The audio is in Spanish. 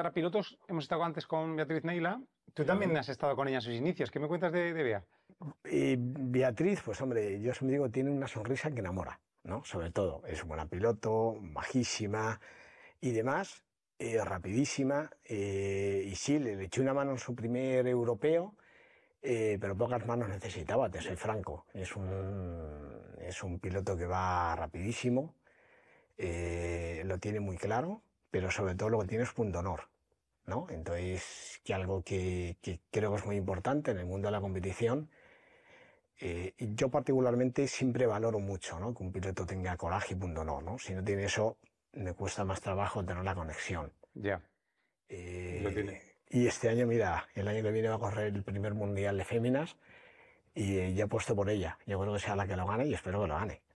a pilotos, hemos estado antes con Beatriz Neila. Tú también has estado con ella en sus inicios. ¿Qué me cuentas de, Bea? Beatriz, pues hombre, yo siempre digo, tiene una sonrisa que enamora, ¿no? Sobre todo, es buena piloto, majísima y demás, eh, rapidísima. Eh, y sí, le, eché una mano en su primer europeo, eh, pero pocas manos necesitaba, te soy franco. Es es un piloto que va rapidísimo, lo tiene muy claro pero sobre todo lo que tiene es punto honor. ¿no? Entonces, que algo que, creo que es muy importante en el mundo de la competición, eh, yo particularmente siempre valoro mucho ¿no? que un piloto tenga coraje y punto honor. ¿no? Si no tiene eso, me cuesta más trabajo tener la conexión. Ya. Eh, y este año, mira, el año que viene va a correr el primer mundial de féminas y eh, ya por ella. Yo creo que sea la que lo gane y espero que lo gane.